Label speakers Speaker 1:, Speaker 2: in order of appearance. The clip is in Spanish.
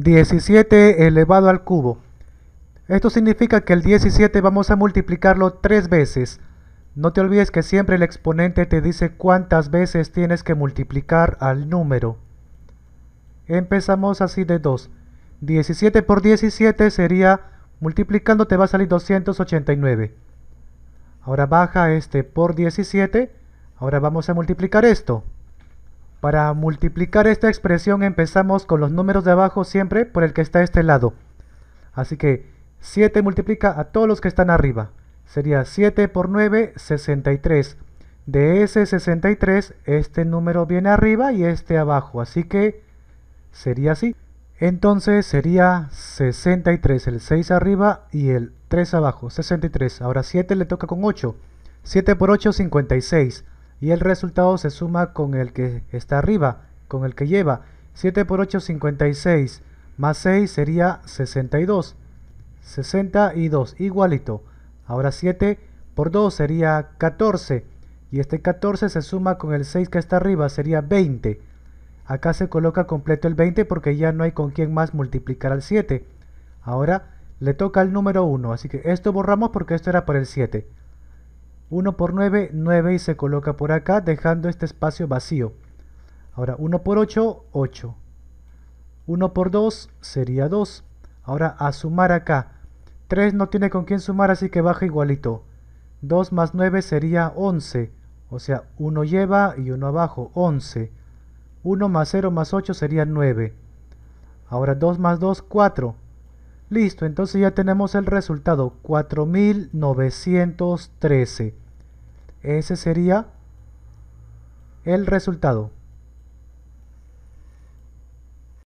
Speaker 1: 17 elevado al cubo. Esto significa que el 17 vamos a multiplicarlo tres veces. No te olvides que siempre el exponente te dice cuántas veces tienes que multiplicar al número. Empezamos así de 2. 17 por 17 sería, multiplicando te va a salir 289. Ahora baja este por 17. Ahora vamos a multiplicar esto. Para multiplicar esta expresión empezamos con los números de abajo siempre por el que está a este lado. Así que 7 multiplica a todos los que están arriba. Sería 7 por 9, 63. De ese 63, este número viene arriba y este abajo. Así que sería así. Entonces sería 63, el 6 arriba y el 3 abajo. 63. Ahora 7 le toca con 8. 7 por 8, 56 y el resultado se suma con el que está arriba, con el que lleva. 7 por 8 56, más 6 sería 62. 62, igualito. Ahora 7 por 2 sería 14. Y este 14 se suma con el 6 que está arriba, sería 20. Acá se coloca completo el 20 porque ya no hay con quién más multiplicar al 7. Ahora le toca el número 1, así que esto borramos porque esto era por el 7. 1 por 9, 9 y se coloca por acá, dejando este espacio vacío. Ahora 1 por 8, 8. 1 por 2 sería 2. Ahora a sumar acá. 3 no tiene con quién sumar, así que baja igualito. 2 más 9 sería 11. O sea, 1 lleva y 1 abajo, 11. 1 más 0 más 8 sería 9. Ahora 2 más 2, 4. Listo, entonces ya tenemos el resultado, 4913. Ese sería el resultado.